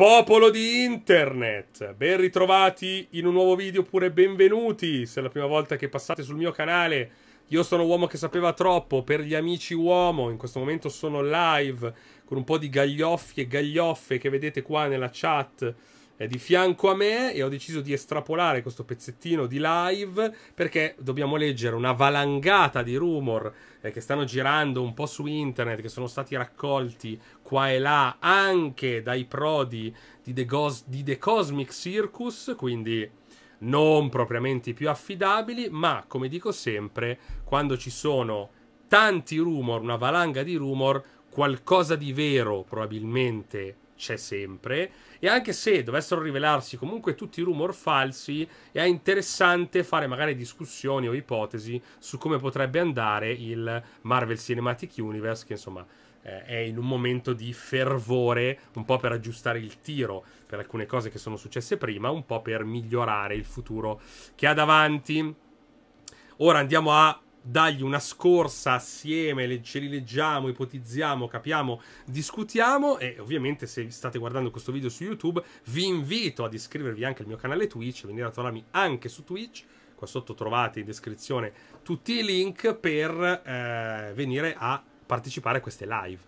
Popolo di internet, ben ritrovati in un nuovo video oppure benvenuti se è la prima volta che passate sul mio canale. Io sono uomo che sapeva troppo, per gli amici uomo, in questo momento sono live con un po' di gaglioffi e gaglioffe che vedete qua nella chat è di fianco a me e ho deciso di estrapolare questo pezzettino di live perché dobbiamo leggere una valangata di rumor eh, che stanno girando un po' su internet, che sono stati raccolti qua e là anche dai prodi di The, Gos- di The Cosmic Circus, quindi non propriamente i più affidabili, ma come dico sempre, quando ci sono tanti rumor, una valanga di rumor, qualcosa di vero probabilmente c'è sempre. E anche se dovessero rivelarsi comunque tutti i rumor falsi, è interessante fare magari discussioni o ipotesi su come potrebbe andare il Marvel Cinematic Universe, che insomma eh, è in un momento di fervore, un po' per aggiustare il tiro per alcune cose che sono successe prima, un po' per migliorare il futuro che ha davanti. Ora andiamo a dagli una scorsa assieme, ce li leggiamo, ipotizziamo, capiamo, discutiamo e ovviamente se state guardando questo video su YouTube vi invito ad iscrivervi anche al mio canale Twitch, venire a trovarmi anche su Twitch, qua sotto trovate in descrizione tutti i link per eh, venire a partecipare a queste live,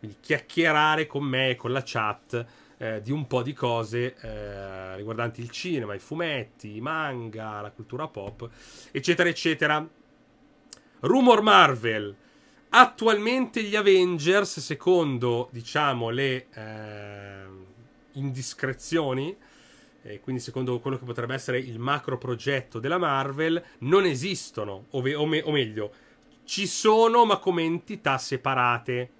quindi chiacchierare con me, con la chat. Eh, di un po' di cose eh, riguardanti il cinema, i fumetti, i manga, la cultura pop, eccetera, eccetera. Rumor Marvel. Attualmente gli Avengers, secondo diciamo le eh, indiscrezioni, e quindi secondo quello che potrebbe essere il macro progetto della Marvel, non esistono, ove, o, me, o meglio, ci sono ma come entità separate.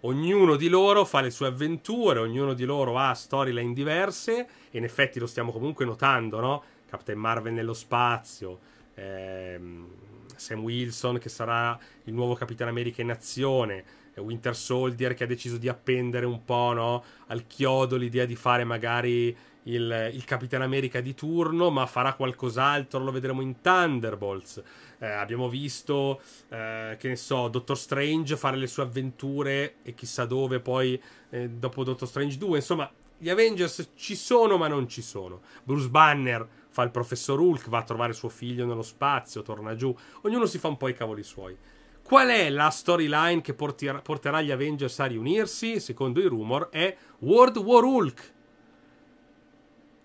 Ognuno di loro fa le sue avventure, ognuno di loro ha storyline diverse, e in effetti lo stiamo comunque notando, no? Captain Marvel nello spazio, ehm, Sam Wilson che sarà il nuovo Capitano America in azione, eh, Winter Soldier che ha deciso di appendere un po' no, al chiodo l'idea di fare magari il, il, Capitano America di turno, ma farà qualcos'altro, lo vedremo in Thunderbolts. Eh, abbiamo visto, eh, che ne so, Doctor Strange fare le sue avventure e chissà dove poi eh, dopo Doctor Strange 2. Insomma, gli Avengers ci sono ma non ci sono. Bruce Banner fa il professor Hulk, va a trovare suo figlio nello spazio, torna giù, ognuno si fa un po' i cavoli suoi. Qual è la storyline che porterà, porterà gli Avengers a riunirsi? Secondo i rumor è World War Hulk.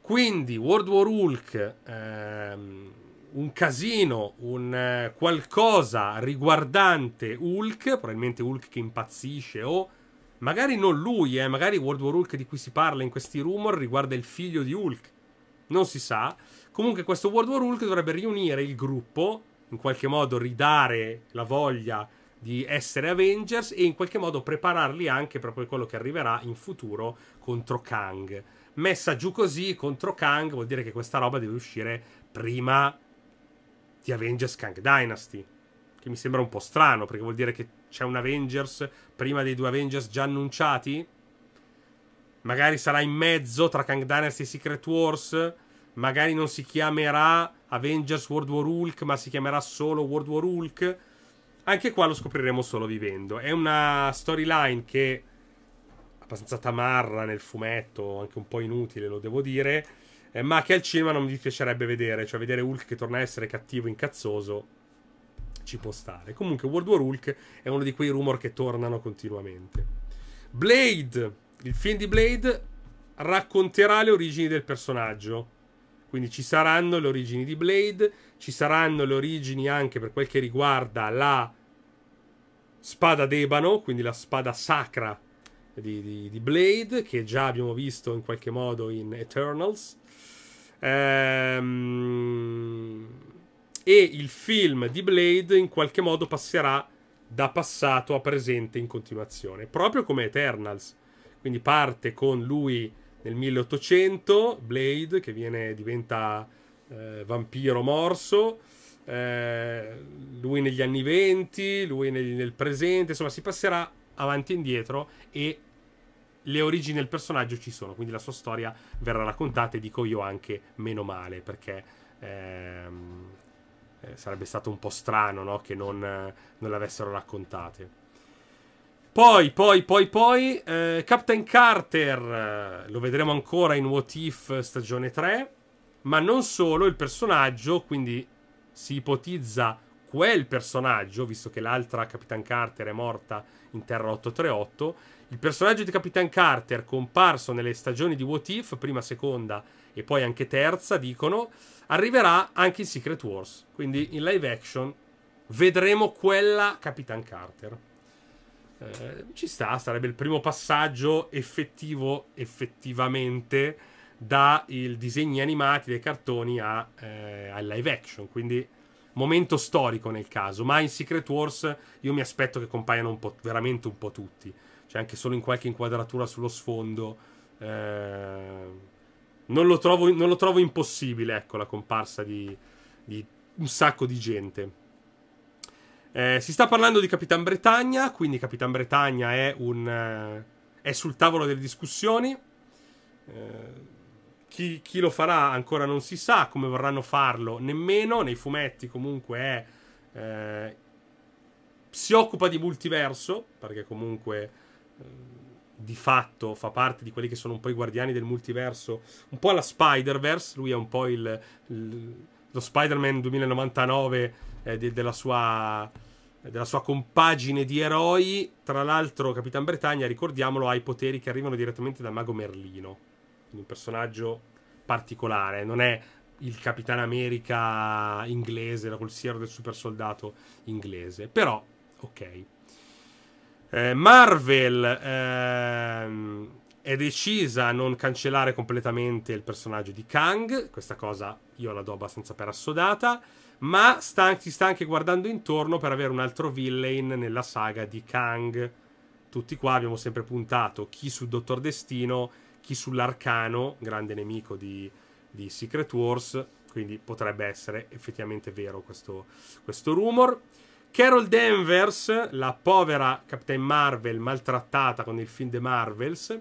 Quindi World War Hulk, ehm, un casino, un eh, qualcosa riguardante Hulk, probabilmente Hulk che impazzisce o magari non lui, eh, magari World War Hulk di cui si parla in questi rumor riguarda il figlio di Hulk non si sa. Comunque questo World War Hulk dovrebbe riunire il gruppo, in qualche modo ridare la voglia di essere Avengers e in qualche modo prepararli anche per quello che arriverà in futuro contro Kang. Messa giù così contro Kang vuol dire che questa roba deve uscire prima di Avengers Kang Dynasty. Che mi sembra un po' strano perché vuol dire che c'è un Avengers prima dei due Avengers già annunciati magari sarà in mezzo tra Kang Dynasty e Secret Wars, magari non si chiamerà Avengers World War Hulk, ma si chiamerà solo World War Hulk. Anche qua lo scopriremo solo vivendo. È una storyline che abbastanza tamarra nel fumetto, anche un po' inutile, lo devo dire, eh, ma che al cinema non mi dispiacerebbe vedere, cioè vedere Hulk che torna a essere cattivo, incazzoso ci può stare. Comunque World War Hulk è uno di quei rumor che tornano continuamente. Blade il film di Blade racconterà le origini del personaggio. Quindi ci saranno le origini di Blade, ci saranno le origini anche per quel che riguarda la spada d'ebano, quindi la spada sacra di, di, di Blade, che già abbiamo visto in qualche modo in Eternals. Ehm, e il film di Blade in qualche modo passerà da passato a presente in continuazione, proprio come Eternals. Quindi parte con lui nel 1800, Blade, che viene, diventa eh, vampiro morso, eh, lui negli anni 20, lui nel, nel presente, insomma si passerà avanti e indietro e le origini del personaggio ci sono, quindi la sua storia verrà raccontata e dico io anche meno male perché ehm, eh, sarebbe stato un po' strano no? che non, non l'avessero raccontata. Poi, poi, poi, poi, eh, Captain Carter, eh, lo vedremo ancora in What If stagione 3, ma non solo il personaggio, quindi si ipotizza quel personaggio, visto che l'altra Capitan Carter è morta in Terra 838, il personaggio di Capitan Carter comparso nelle stagioni di What If, prima, seconda e poi anche terza, dicono, arriverà anche in Secret Wars, quindi in live action vedremo quella Capitan Carter. Eh, ci sta, sarebbe il primo passaggio effettivo, effettivamente, dai disegni animati dei cartoni a, eh, al live action. Quindi, momento storico nel caso. Ma in Secret Wars io mi aspetto che compaiano un po', veramente un po' tutti. Cioè, anche solo in qualche inquadratura sullo sfondo. Eh, non, lo trovo, non lo trovo impossibile, ecco, la comparsa di, di un sacco di gente. Eh, si sta parlando di Capitan Bretagna, quindi Capitan Bretagna è, un, eh, è sul tavolo delle discussioni. Eh, chi, chi, lo farà ancora non si sa, come vorranno farlo nemmeno. Nei fumetti comunque è, eh, si occupa di multiverso, perché comunque eh, di fatto fa parte di quelli che sono un po' i guardiani del multiverso, un po' alla Spider-Verse, lui è un po' il, il, lo Spider-Man 2099 eh, de- della, sua, della sua compagine di eroi. Tra l'altro, Capitan Bretagna, ricordiamolo, ha i poteri che arrivano direttamente dal mago Merlino. un personaggio particolare, non è il Capitan America inglese, la colsiero del super soldato inglese. Però, ok. Eh, Marvel, eh, è decisa a non cancellare completamente il personaggio di Kang, questa cosa io la do abbastanza per assodata, ma sta, si sta anche guardando intorno per avere un altro villain nella saga di Kang. Tutti qua abbiamo sempre puntato chi sul Dottor Destino, chi sull'Arcano, grande nemico di, di Secret Wars, quindi potrebbe essere effettivamente vero questo, questo rumor. Carol Danvers, la povera Captain Marvel maltrattata con il film The Marvels,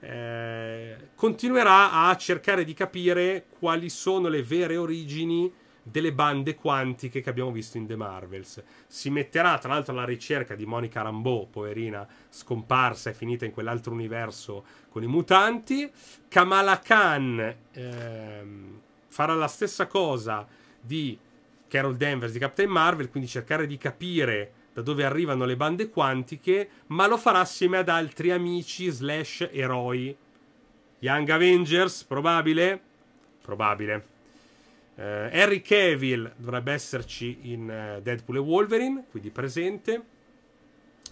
eh, continuerà a cercare di capire quali sono le vere origini delle bande quantiche che abbiamo visto in The Marvels. Si metterà tra l'altro alla ricerca di Monica Rambeau, poverina scomparsa e finita in quell'altro universo con i mutanti. Kamala Khan ehm, farà la stessa cosa di Carol Danvers di Captain Marvel, quindi cercare di capire da dove arrivano le bande quantiche, ma lo farà assieme ad altri amici slash eroi. Young Avengers, probabile? Probabile. Uh, eh, Harry Cavill dovrebbe esserci in uh, Deadpool e Wolverine, quindi presente,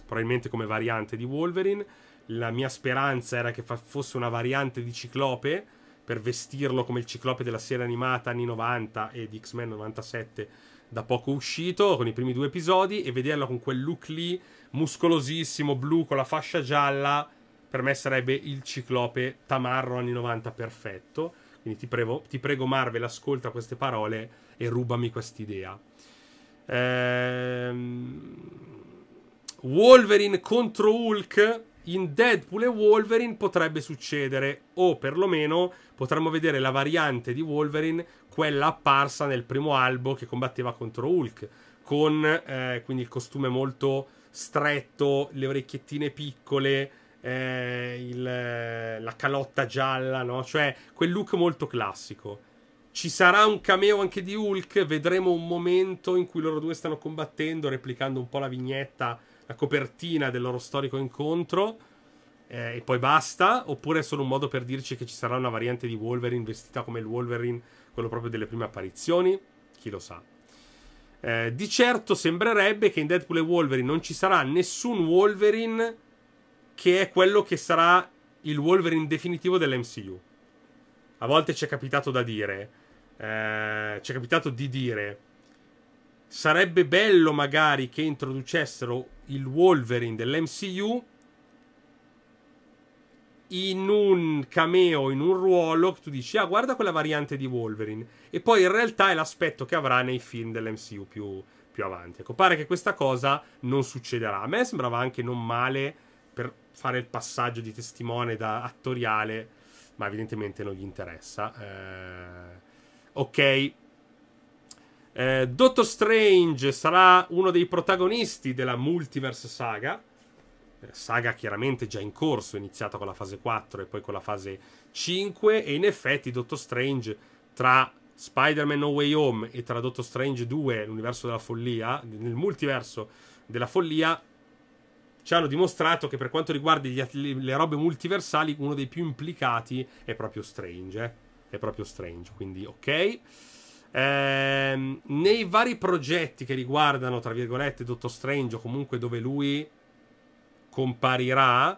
probabilmente come variante di Wolverine. La mia speranza era che fosse una variante di Ciclope, per vestirlo come il Ciclope della serie animata anni 90 e di X-Men 97 da poco uscito, con i primi due episodi, e vederla con quel look lì, muscolosissimo, blu, con la fascia gialla, per me sarebbe il ciclope tamarro anni 90 perfetto. Quindi ti, prego, ti prego Marvel, ascolta queste parole e rubami quest'idea. Ehm... Wolverine contro Hulk in Deadpool e Wolverine potrebbe succedere, o perlomeno potremmo vedere la variante di Wolverine quella apparsa nel primo albo che combatteva contro Hulk, con eh, quindi il costume molto stretto, le orecchiettine piccole, eh, il, eh, la calotta gialla, no? cioè quel look molto classico. Ci sarà un cameo anche di Hulk, vedremo un momento in cui loro due stanno combattendo, replicando un po' la vignetta, la copertina del loro storico incontro. Eh, e poi basta, oppure è solo un modo per dirci che ci sarà una variante di Wolverine vestita come il Wolverine quello proprio delle prime apparizioni, chi lo sa. Eh, di certo sembrerebbe che in Deadpool e Wolverine non ci sarà nessun Wolverine che è quello che sarà il Wolverine definitivo dell'MCU. A volte ci è capitato da dire, eh, ci è capitato di dire, sarebbe bello magari che introducessero il Wolverine dell'MCU in un cameo, in un ruolo, tu dici, ah, guarda quella variante di Wolverine. E poi in realtà è l'aspetto che avrà nei film dell'MCU più, più avanti. Ecco, pare che questa cosa non succederà. A me sembrava anche non male per fare il passaggio di testimone da attoriale, ma evidentemente non gli interessa. Eh, ok. Eh, Doctor Strange sarà uno dei protagonisti della Multiverse Saga saga chiaramente già in corso, iniziata con la fase 4 e poi con la fase 5 e in effetti Doctor Strange tra Spider-Man No Way Home e tra Doctor Strange 2, l'universo della follia, nel multiverso della follia, ci hanno dimostrato che per quanto riguarda gli, le robe multiversali uno dei più implicati è proprio Strange, eh? è proprio Strange, quindi ok. Ehm, nei vari progetti che riguardano, tra virgolette, Doctor Strange o comunque dove lui comparirà,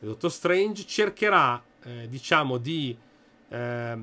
il Dottor Strange cercherà, eh, diciamo, di eh,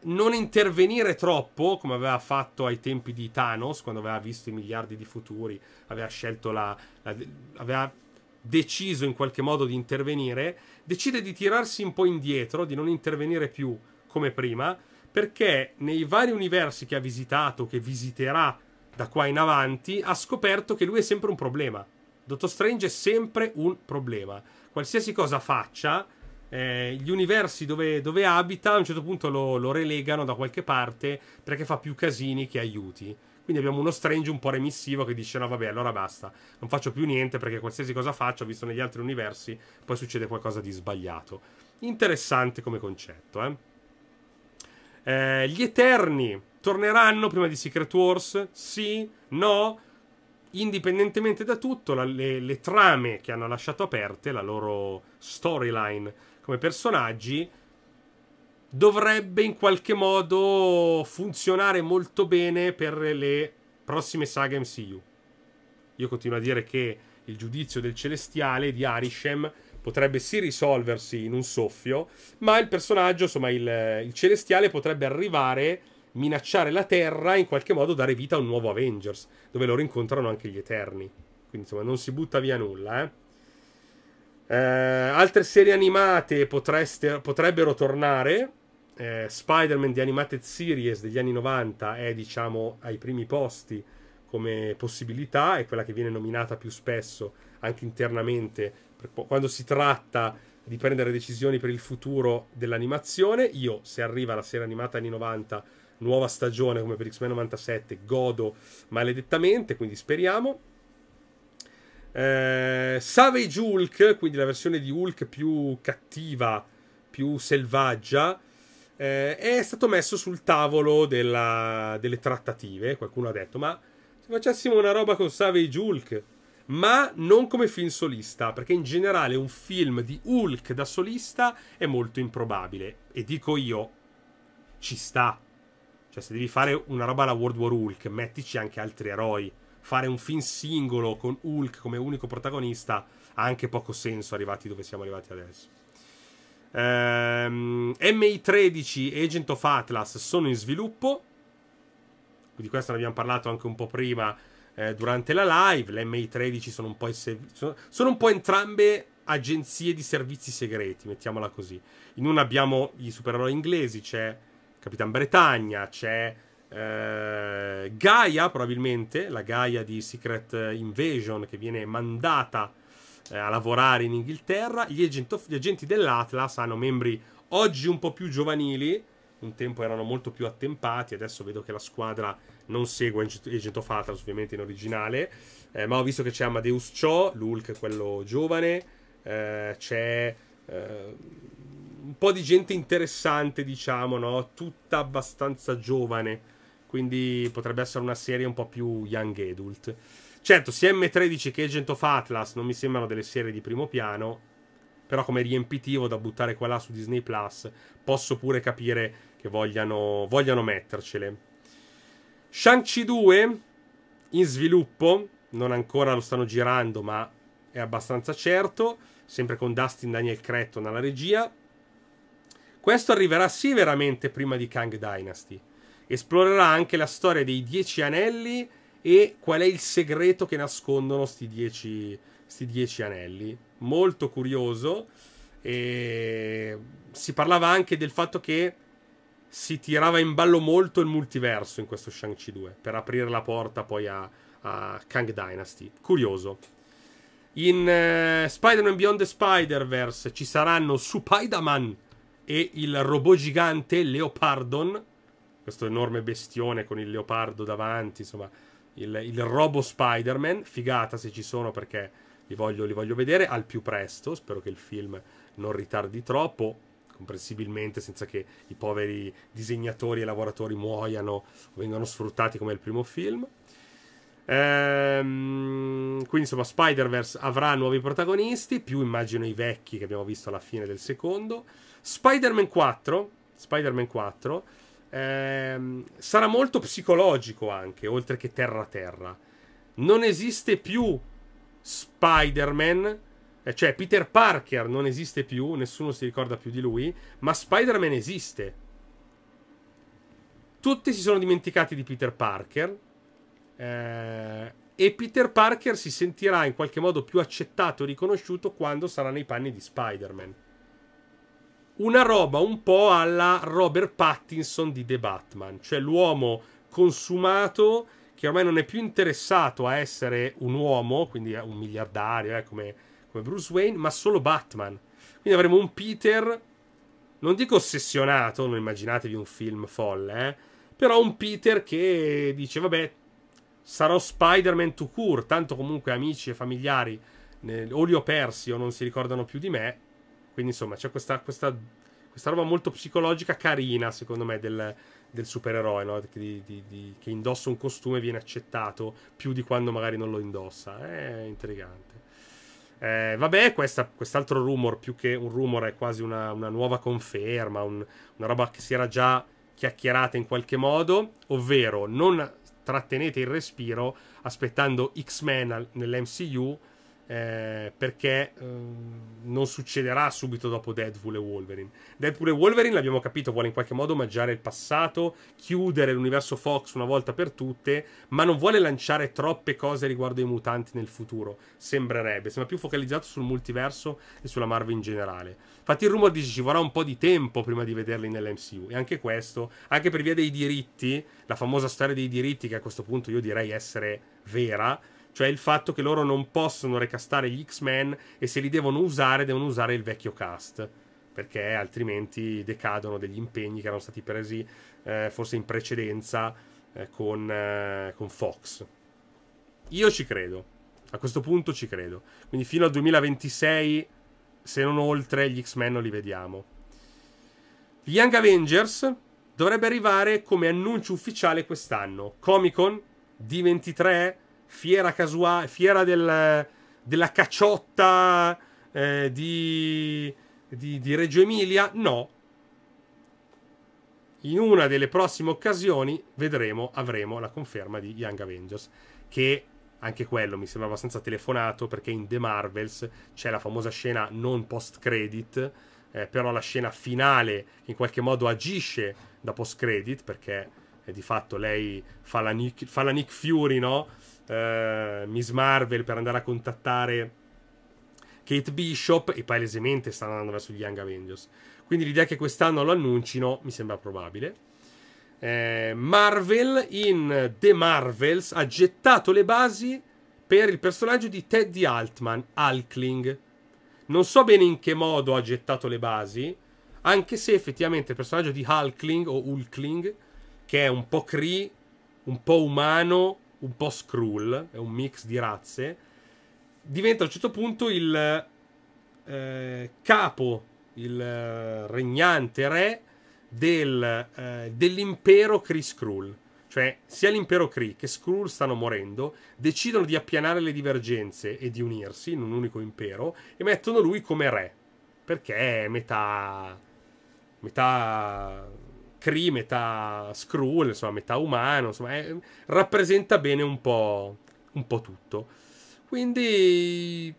non intervenire troppo, come aveva fatto ai tempi di Thanos, quando aveva visto i miliardi di futuri, aveva scelto la, la aveva deciso in qualche modo di intervenire, decide di tirarsi un po' indietro, di non intervenire più come prima, perché nei vari universi che ha visitato, che visiterà da qua in avanti, ha scoperto che lui è sempre un problema Dottor Strange è sempre un problema. Qualsiasi cosa faccia, eh, gli universi dove, dove, abita a un certo punto lo, lo, relegano da qualche parte perché fa più casini che aiuti. Quindi abbiamo uno Strange un po' remissivo che dice no vabbè allora basta, non faccio più niente perché qualsiasi cosa faccio, visto negli altri universi, poi succede qualcosa di sbagliato. Interessante come concetto. Eh? Eh, gli Eterni torneranno prima di Secret Wars? Sì? No? indipendentemente da tutto, la, le, le, trame che hanno lasciato aperte, la loro storyline come personaggi, dovrebbe in qualche modo funzionare molto bene per le prossime saghe MCU. Io continuo a dire che il giudizio del celestiale di Arishem potrebbe sì risolversi in un soffio, ma il personaggio, insomma, il, il celestiale potrebbe arrivare minacciare la Terra e in qualche modo dare vita a un nuovo Avengers, dove loro incontrano anche gli Eterni. Quindi insomma non si butta via nulla. Eh? Eh, altre serie animate potreste, potrebbero tornare. Eh, Spider-Man di Animated Series degli anni 90 è diciamo ai primi posti come possibilità, è quella che viene nominata più spesso anche internamente quando si tratta di prendere decisioni per il futuro dell'animazione. Io, se arriva la serie animata anni 90, nuova stagione come per X-Men 97 godo maledettamente, quindi speriamo. Eh, Savage Hulk, quindi la versione di Hulk più cattiva, più selvaggia, eh, è stato messo sul tavolo della, delle trattative. Qualcuno ha detto, ma se facessimo una roba con Savage Hulk, ma non come film solista, perché in generale un film di Hulk da solista è molto improbabile. E dico io, ci sta. Cioè, se devi fare una roba alla World War Hulk, mettici anche altri eroi. Fare un film singolo con Hulk come unico protagonista ha anche poco senso arrivati dove siamo arrivati adesso. Ehm, MI13 e Agent of Atlas sono in sviluppo. Di questo ne abbiamo parlato anche un po' prima eh, durante la live. Le MI13 sono un po', sono, sono un po' entrambe agenzie di servizi segreti, mettiamola così. In una abbiamo i supereroi inglesi, c'è Capitan Bretagna, c'è eh, Gaia probabilmente, la Gaia di Secret Invasion che viene mandata eh, a lavorare in Inghilterra. Gli, agento, gli agenti dell'Atlas hanno membri oggi un po' più giovanili, un tempo erano molto più attempati, adesso vedo che la squadra non segue Agent of Atlas ovviamente in originale, eh, ma ho visto che c'è Amadeus Cho, l'Hulk quello giovane, eh, c'è eh, un po' di gente interessante, diciamo, no? Tutta abbastanza giovane. Quindi potrebbe essere una serie un po' più young adult. Certo, sia M13 che Agent of Atlas non mi sembrano delle serie di primo piano. Però come riempitivo da buttare qua là su Disney Plus, posso pure capire che vogliano, vogliano mettercele. Shang-Chi 2 in sviluppo, non ancora lo stanno girando, ma è abbastanza certo sempre con Dustin Daniel Cretton alla regia. Questo arriverà sì veramente prima di Kang Dynasty. Esplorerà anche la storia dei Dieci Anelli e qual è il segreto che nascondono sti dieci, sti dieci anelli. Molto curioso. E si parlava anche del fatto che si tirava in ballo molto il multiverso in questo Shang-Chi 2 per aprire la porta poi a, a Kang Dynasty. Curioso. In uh, Spider-Man Beyond the Spider-Verse ci saranno Supaidaman e il robot gigante Leopardon, questo enorme bestione con il leopardo davanti, insomma, il, il Robo Spider-Man, figata se ci sono perché li voglio, li voglio vedere al più presto, spero che il film non ritardi troppo, comprensibilmente senza che i poveri disegnatori e lavoratori muoiano o vengano sfruttati come il primo film. Ehm, quindi insomma Spider-Verse avrà nuovi protagonisti, più immagino i vecchi che abbiamo visto alla fine del secondo. Spider-Man 4, Spider-Man 4 ehm, sarà molto psicologico anche, oltre che terra-terra. Non esiste più Spider-Man, eh, cioè Peter Parker non esiste più, nessuno si ricorda più di lui, ma Spider-Man esiste. Tutti si sono dimenticati di Peter Parker eh, e Peter Parker si sentirà in qualche modo più accettato e riconosciuto quando sarà nei panni di Spider-Man una roba un po' alla Robert Pattinson di The Batman, cioè l'uomo consumato che ormai non è più interessato a essere un uomo, quindi un miliardario eh, come, come Bruce Wayne, ma solo Batman. Quindi avremo un Peter, non dico ossessionato, non immaginatevi un film folle, eh, però un Peter che dice vabbè sarò Spider-Man to cure, tanto comunque amici e familiari o li ho persi o non si ricordano più di me, quindi insomma c'è questa, questa, questa roba molto psicologica carina secondo me del, del supereroe no? di, di, di, che indossa un costume e viene accettato più di quando magari non lo indossa. È intrigante. Eh, vabbè, questa, quest'altro rumor, più che un rumor, è quasi una, una nuova conferma, un, una roba che si era già chiacchierata in qualche modo, ovvero non trattenete il respiro aspettando X-Men nell'MCU eh, perché ehm, non succederà subito dopo Deadpool e Wolverine. Deadpool e Wolverine, l'abbiamo capito, vuole in qualche modo omaggiare il passato, chiudere l'universo Fox una volta per tutte, ma non vuole lanciare troppe cose riguardo ai mutanti nel futuro, sembrerebbe, sembra più focalizzato sul multiverso e sulla Marvel in generale. Infatti il rumor dice ci vorrà un po' di tempo prima di vederli nell'MCU, e anche questo, anche per via dei diritti, la famosa storia dei diritti che a questo punto io direi essere vera, cioè il fatto che loro non possono recastare gli X-Men e se li devono usare, devono usare il vecchio cast. Perché altrimenti decadono degli impegni che erano stati presi eh, forse in precedenza eh, con, eh, con Fox. Io ci credo. A questo punto ci credo. Quindi fino al 2026, se non oltre, gli X-Men non li vediamo. Gli Young Avengers dovrebbe arrivare come annuncio ufficiale quest'anno. Comic Con D23 fiera casuale, fiera del, della cacciotta eh, di, di, di Reggio Emilia? No. In una delle prossime occasioni vedremo, avremo la conferma di Young Avengers, che anche quello mi sembra abbastanza telefonato perché in The Marvels c'è la famosa scena non post-credit, eh, però la scena finale in qualche modo agisce da post-credit perché e di fatto lei fa la Nick, fa la Nick Fury, no? Eh, Miss Marvel per andare a contattare Kate Bishop e palesemente stanno andando verso gli Young Avengers. Quindi l'idea che quest'anno lo annuncino mi sembra probabile. Eh, Marvel in The Marvels ha gettato le basi per il personaggio di Teddy Altman, Hulkling. Non so bene in che modo ha gettato le basi, anche se effettivamente il personaggio di Hulkling o Hulkling che è un po' Cree, un po' umano, un po' Skrull, è un mix di razze, diventa a un certo punto il eh, capo, il eh, regnante re del, eh, dell'impero Cree Skrull. Cioè, sia l'impero Cree che Skrull stanno morendo, decidono di appianare le divergenze e di unirsi in un unico impero e mettono lui come re. Perché è metà. metà Cree, metà Skrull, insomma, metà umano, insomma, è, eh, rappresenta bene un po', un po' tutto. Quindi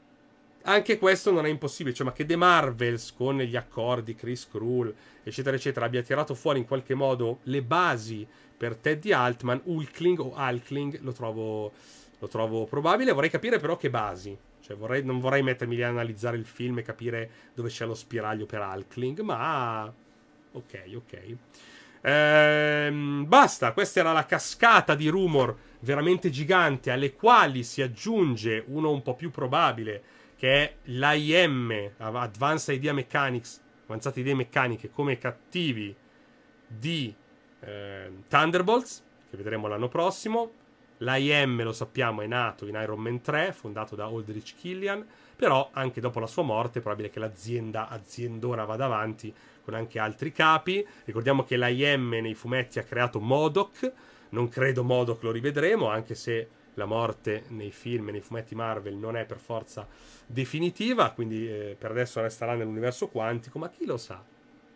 anche questo non è impossibile, cioè, ma che The Marvels con gli accordi, Chris Skrull, eccetera, eccetera, abbia tirato fuori in qualche modo le basi per Teddy Altman, Hulkling o Hulkling, lo trovo, lo trovo probabile, vorrei capire però che basi, cioè, vorrei, non vorrei mettermi lì a analizzare il film e capire dove c'è lo spiraglio per Hulkling, ma ok, ok. Ehm, basta, questa era la cascata di rumor veramente gigante alle quali si aggiunge uno un po' più probabile che è l'IM, Advanced Idea Mechanics, avanzate idee meccaniche come cattivi di eh, Thunderbolts, che vedremo l'anno prossimo. L'IM, lo sappiamo, è nato in Iron Man 3, fondato da Aldrich Killian, però anche dopo la sua morte è probabile che l'azienda aziendora vada avanti con anche altri capi. Ricordiamo che l'IM nei fumetti ha creato Modoc, non credo Modoc lo rivedremo, anche se la morte nei film e nei fumetti Marvel non è per forza definitiva, quindi eh, per adesso resterà nell'universo quantico, ma chi lo sa?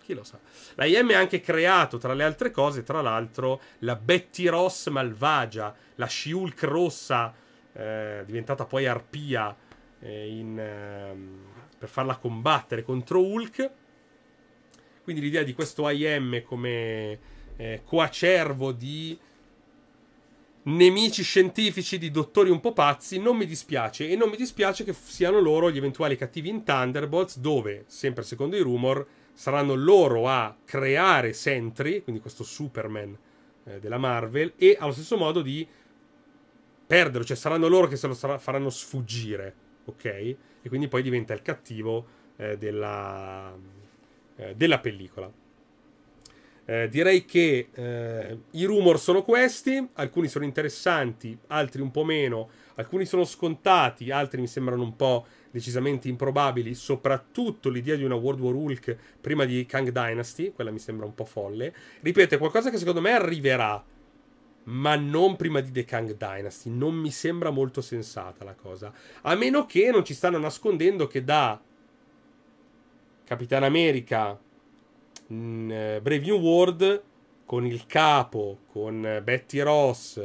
Chi lo sa? La IM ha anche creato, tra le altre cose, tra l'altro, la Betty Ross malvagia, la Shiulk rossa, eh, diventata poi Arpia eh, in, ehm, per farla combattere contro Hulk. Quindi l'idea di questo IM come eh, coacervo di nemici scientifici, di dottori un po' pazzi, non mi dispiace. E non mi dispiace che siano loro gli eventuali cattivi in Thunderbolts, dove, sempre secondo i rumor, saranno loro a creare Sentry, quindi questo Superman eh, della Marvel, e allo stesso modo di perderlo, cioè saranno loro che se lo sar- faranno sfuggire, ok? E quindi poi diventa il cattivo eh, della eh, della pellicola. Eh, direi che eh, i rumor sono questi, alcuni sono interessanti, altri un po' meno, alcuni sono scontati, altri mi sembrano un po' decisamente improbabili, soprattutto l'idea di una World War Hulk prima di Kang Dynasty, quella mi sembra un po' folle. Ripeto, è qualcosa che secondo me arriverà, ma non prima di The Kang Dynasty, non mi sembra molto sensata la cosa, a meno che non ci stanno nascondendo che da Capitan America in mm, eh, Brave New World con il capo, con eh, Betty Ross,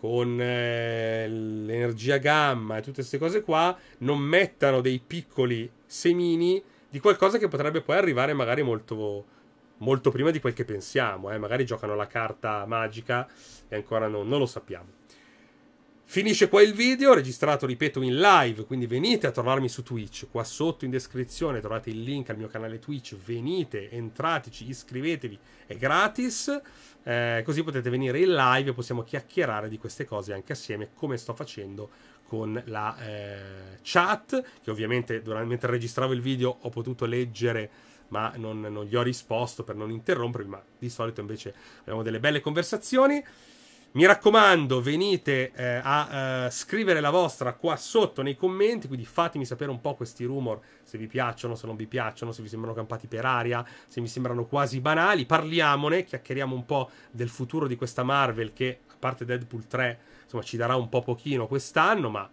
con eh, l'energia gamma e tutte queste cose qua, non mettano dei piccoli semini di qualcosa che potrebbe poi arrivare magari molto, molto prima di quel che pensiamo. Eh? Magari giocano la carta magica e ancora non, non lo sappiamo. Finisce qua il video, registrato, ripeto, in live, quindi venite a trovarmi su Twitch. Qua sotto in descrizione trovate il link al mio canale Twitch, venite, entrateci, iscrivetevi, è gratis. Eh, così potete venire in live e possiamo chiacchierare di queste cose anche assieme, come sto facendo con la eh, chat, che ovviamente durante, mentre registravo il video ho potuto leggere ma non, non gli ho risposto per non interrompermi, ma di solito invece abbiamo delle belle conversazioni. Mi raccomando, venite eh, a eh, scrivere la vostra qua sotto nei commenti, quindi fatemi sapere un po' questi rumor, se vi piacciono, se non vi piacciono, se vi sembrano campati per aria, se vi sembrano quasi banali. Parliamone, chiacchieriamo un po' del futuro di questa Marvel che, a parte Deadpool 3, insomma, ci darà un po' pochino quest'anno, ma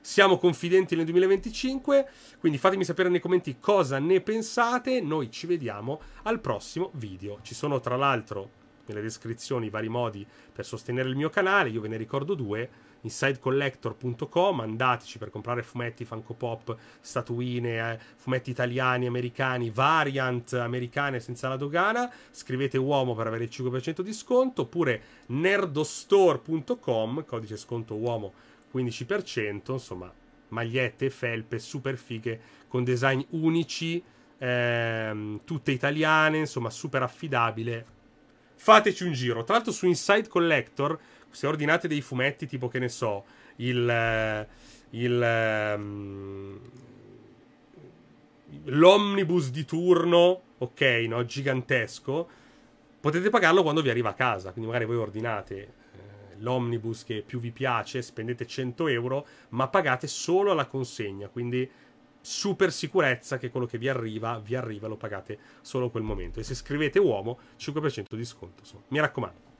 siamo confidenti nel 2025, quindi fatemi sapere nei commenti cosa ne pensate, noi ci vediamo al prossimo video. Ci sono tra l'altro nelle descrizioni i vari modi per sostenere il mio canale, io ve ne ricordo due, insidecollector.com, andateci per comprare fumetti, Funko Pop, statuine, eh, fumetti italiani, americani, variant americane senza la dogana, scrivete uomo per avere il 5% di sconto, oppure nerdostore.com, codice sconto uomo 15%, insomma, magliette, felpe, super fighe, con design unici, ehm, tutte italiane, insomma, super affidabile fateci un giro. Tra l'altro su Inside Collector, se ordinate dei fumetti tipo che ne so, il... Eh, il um, l'omnibus di turno, ok, no? gigantesco, potete pagarlo quando vi arriva a casa. Quindi magari voi ordinate eh, l'omnibus che più vi piace, spendete 100 euro, ma pagate solo alla consegna. Quindi super sicurezza che quello che vi arriva, vi arriva, e lo pagate solo quel momento. E se scrivete uomo, 5% di sconto. Solo. Mi raccomando.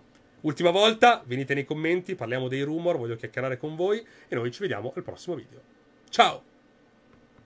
Ultima volta, venite nei commenti, parliamo dei rumor, voglio chiacchierare con voi e noi ci vediamo al prossimo video. Ciao!